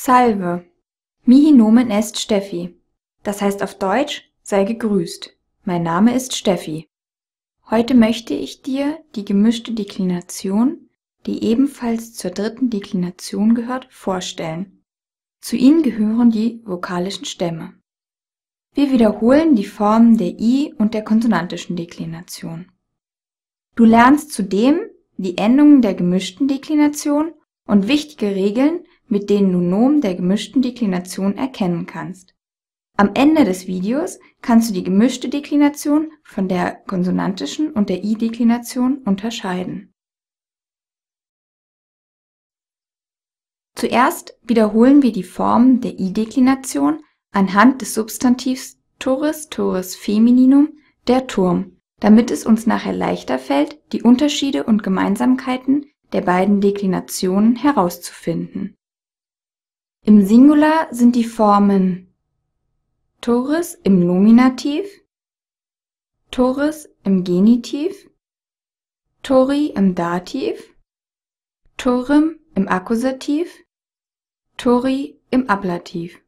Salve. Mihi nomen est Steffi. Das heißt auf Deutsch, sei gegrüßt. Mein Name ist Steffi. Heute möchte ich dir die gemischte Deklination, die ebenfalls zur dritten Deklination gehört, vorstellen. Zu ihnen gehören die vokalischen Stämme. Wir wiederholen die Formen der I- und der konsonantischen Deklination. Du lernst zudem die Endungen der gemischten Deklination und wichtige Regeln, mit denen du Nomen der gemischten Deklination erkennen kannst. Am Ende des Videos kannst du die gemischte Deklination von der konsonantischen und der i-Deklination unterscheiden. Zuerst wiederholen wir die Formen der i-Deklination anhand des Substantivs turris, turris femininum, der Turm, damit es uns nachher leichter fällt, die Unterschiede und Gemeinsamkeiten der beiden Deklinationen herauszufinden im Singular sind die Formen Torus im Nominativ, Torus im Genitiv, Tori im Dativ, Torim im Akkusativ, Tori im Ablativ.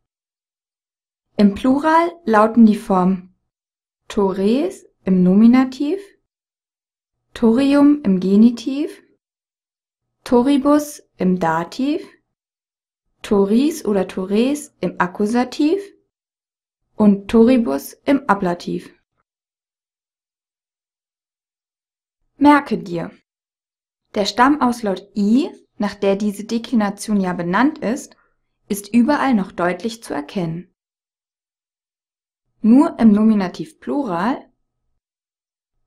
Im Plural lauten die Formen Tores im Nominativ, Torium im Genitiv, Toribus im Dativ, toris oder tores im Akkusativ und toribus im Ablativ. Merke dir, der Stamm aus Laut i, nach der diese Deklination ja benannt ist, ist überall noch deutlich zu erkennen. Nur im Nominativ Plural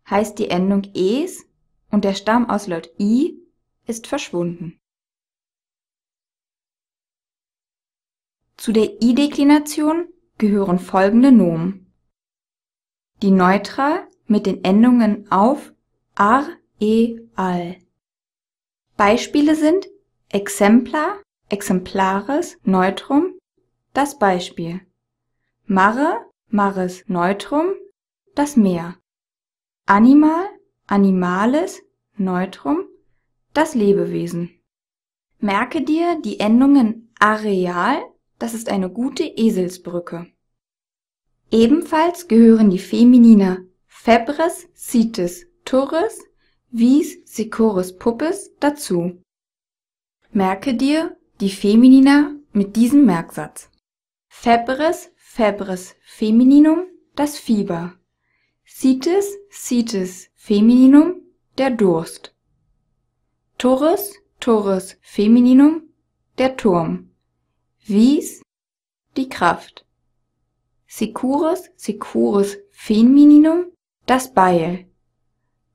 heißt die Endung es und der Stamm aus Laut i ist verschwunden Zu der I-Deklination gehören folgende Nomen. Die Neutral mit den Endungen auf ar, e, al. Beispiele sind exemplar, Exemplares, neutrum, das Beispiel. Mare, maris neutrum, das Meer. Animal, Animales, neutrum, das Lebewesen. Merke dir die Endungen areal das ist eine gute Eselsbrücke. Ebenfalls gehören die Feminina febres, Cites, turres, vis, sicores, puppes dazu. Merke dir die Feminina mit diesem Merksatz. Febres, febres femininum, das Fieber. Cites, Cites, femininum, der Durst. Torres, torres femininum, der Turm. Vis, die Kraft. Sicuris, sicuris femininum, das Beil.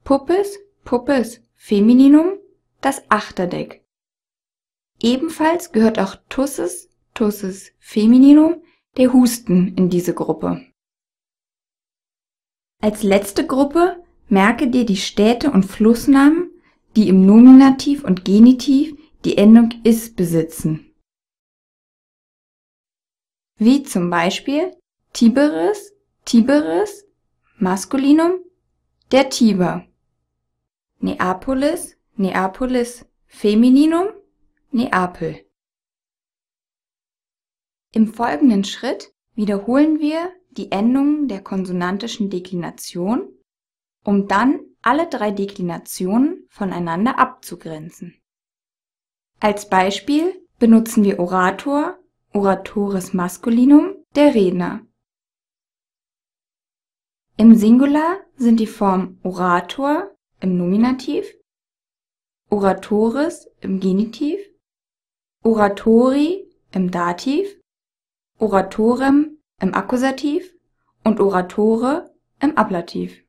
Puppes, puppes femininum, das Achterdeck. Ebenfalls gehört auch tussis, tussis femininum, der Husten in diese Gruppe. Als letzte Gruppe merke dir die Städte und Flussnamen, die im Nominativ und Genitiv die Endung is besitzen wie zum Beispiel Tiberis, Tiberis, Maskulinum, der Tiber. Neapolis, Neapolis, Femininum, Neapel. Im folgenden Schritt wiederholen wir die Endungen der konsonantischen Deklination, um dann alle drei Deklinationen voneinander abzugrenzen. Als Beispiel benutzen wir Orator Oratoris masculinum der Redner. Im Singular sind die Formen Orator im Nominativ, Oratoris im Genitiv, Oratori im Dativ, Oratorem im Akkusativ und Oratore im Ablativ.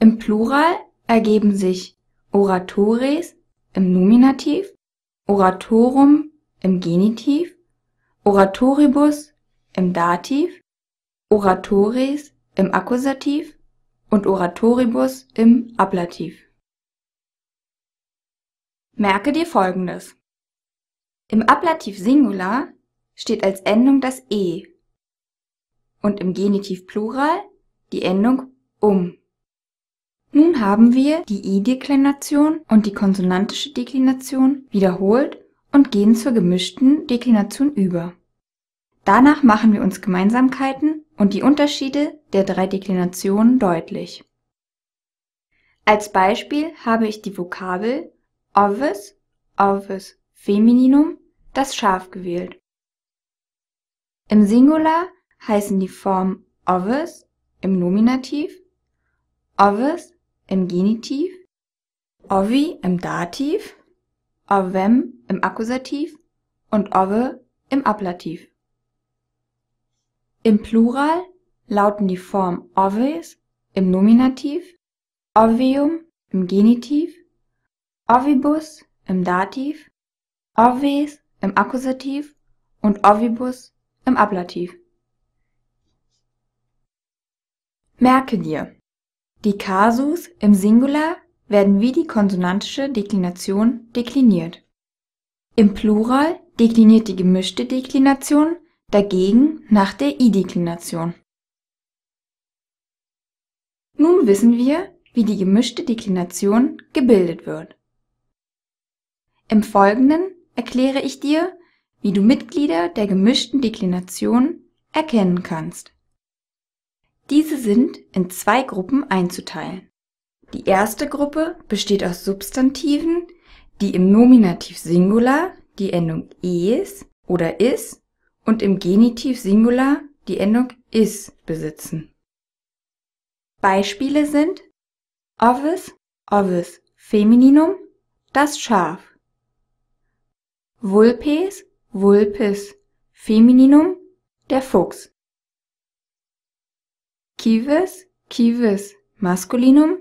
Im Plural ergeben sich Oratores im Nominativ, Oratorum im Genitiv, Oratoribus im Dativ, Oratoris im Akkusativ und Oratoribus im Ablativ. Merke dir folgendes. Im Ablativ Singular steht als Endung das E und im Genitiv Plural die Endung um. Nun haben wir die I-Deklination und die konsonantische Deklination wiederholt und gehen zur gemischten Deklination über. Danach machen wir uns Gemeinsamkeiten und die Unterschiede der drei Deklinationen deutlich. Als Beispiel habe ich die Vokabel ovis, ovis femininum, das Schaf gewählt. Im Singular heißen die Formen ovis im Nominativ, ovis im Genitiv, ovi im Dativ ovem im Akkusativ und ove im Ablativ. Im Plural lauten die Formen oves im Nominativ, ovium im Genitiv, ovibus im Dativ, oves im Akkusativ und ovibus im Ablativ. Merke dir, die Kasus im Singular werden wie die konsonantische Deklination dekliniert. Im Plural dekliniert die gemischte Deklination dagegen nach der I-Deklination. Nun wissen wir, wie die gemischte Deklination gebildet wird. Im Folgenden erkläre ich dir, wie du Mitglieder der gemischten Deklination erkennen kannst. Diese sind in zwei Gruppen einzuteilen. Die erste Gruppe besteht aus Substantiven, die im Nominativ Singular die Endung -es oder -is und im Genitiv Singular die Endung -is besitzen. Beispiele sind ovis, ovis femininum, das Schaf. Vulpes, vulpes femininum, der Fuchs. Kives, kives masculinum,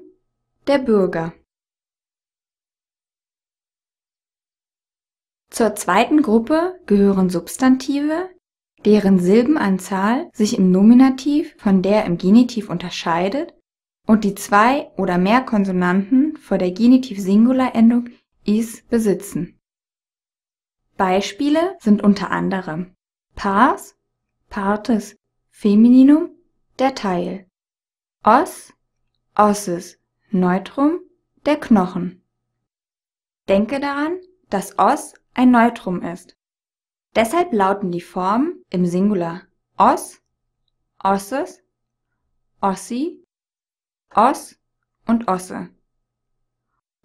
der Bürger. Zur zweiten Gruppe gehören Substantive, deren Silbenanzahl sich im Nominativ von der im Genitiv unterscheidet und die zwei oder mehr Konsonanten vor der Genitiv-Singularendung -is besitzen. Beispiele sind unter anderem pars, partes, femininum, der Teil, os, osses, Neutrum der Knochen. Denke daran, dass os ein Neutrum ist. Deshalb lauten die Formen im Singular os, osses, ossi, os und osse.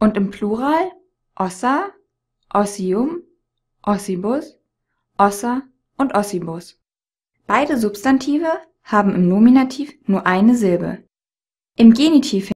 Und im Plural ossa, ossium, ossibus, ossa und ossibus. Beide Substantive haben im Nominativ nur eine Silbe. Im Genitiv